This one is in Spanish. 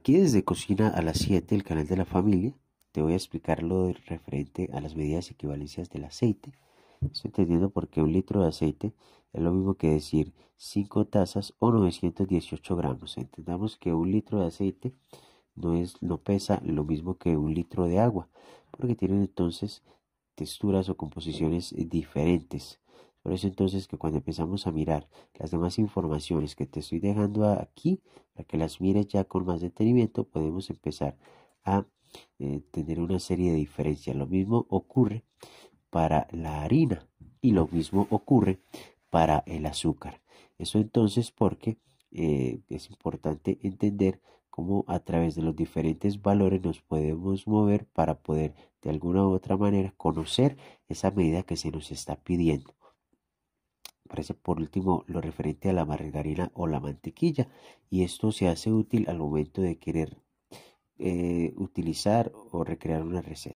Aquí desde Cocina a las 7, el canal de la familia, te voy a explicar lo referente a las medidas equivalencias del aceite. Estoy entendiendo porque un litro de aceite es lo mismo que decir 5 tazas o 918 gramos. Entendamos que un litro de aceite no, es, no pesa lo mismo que un litro de agua, porque tienen entonces texturas o composiciones diferentes. Por eso entonces que cuando empezamos a mirar las demás informaciones que te estoy dejando aquí, para que las mires ya con más detenimiento, podemos empezar a eh, tener una serie de diferencias. Lo mismo ocurre para la harina y lo mismo ocurre para el azúcar. Eso entonces porque eh, es importante entender cómo a través de los diferentes valores nos podemos mover para poder de alguna u otra manera conocer esa medida que se nos está pidiendo. Aparece por último lo referente a la margarina o la mantequilla y esto se hace útil al momento de querer eh, utilizar o recrear una receta.